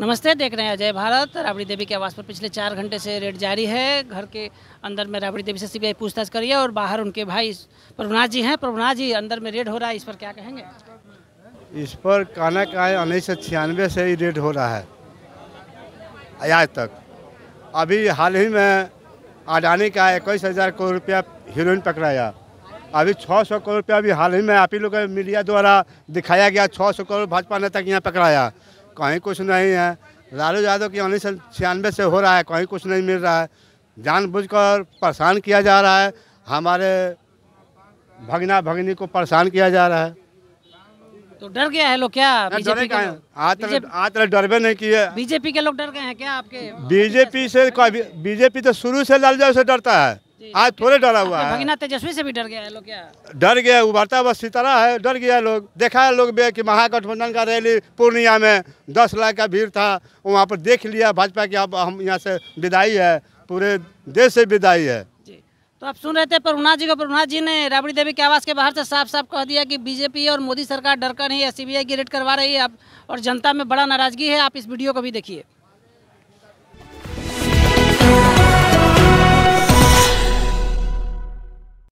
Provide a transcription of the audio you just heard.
नमस्ते देख रहे हैं अजय भारत राबड़ी देवी के आवास पर पिछले चार घंटे से रेड जारी है घर के अंदर में राबड़ी देवी से सीबीआई पूछताछ करिए और बाहर उनके भाई प्रभुनाथ जी हैं प्रभुनाथ जी अंदर में रेड हो रहा है इस पर क्या कहेंगे इस पर काना का है उन्नीस सौ छियानवे से ही रेड हो रहा है आज तक अभी हाल ही में अडानी का इक्कीस हज़ार करोड़ रुपया हीरोइन पकड़ाया अभी छः सौ करोड़ रुपया अभी हाल ही में आप ही लोग मीडिया द्वारा दिखाया गया छः सौ करोड़ भाजपा नेता के यहाँ पकड़ाया कहीं कुछ नहीं है लालू यादव की उन्नीस सौ छियानवे से हो रहा है कहीं कुछ नहीं मिल रहा है जानबूझकर परेशान किया जा रहा है हमारे भगना भगनी को परेशान किया जा रहा है तो डर गया है लोग क्या आज तक डरबे नहीं किए बीजेपी के लोग डर गए हैं क्या आपके बीजेपी से बीजेपी तो शुरू से लालू यादव से डरता है आज थोड़े डरा हुआ है भगना तेजस्वी से भी डर गया है लोग क्या डर गया उभरता हुआ सितारा है डर गया लोग देखा है लोग कि महागठबंधन का रैली पूर्णिया में दस लाख का भीड़ था वहाँ पर देख लिया भाजपा की अब हम यहाँ से विदाई है पूरे देश से विदाई है तो आप सुन रहे थे परुणा जी को परुणा जी ने राबड़ी देवी के आवास के बाहर से साफ साफ कह दिया कि बीजेपी और मोदी सरकार डरकर नहीं है आई की रेड करवा रही है आप और जनता में बड़ा नाराजगी है आप इस वीडियो को भी देखिए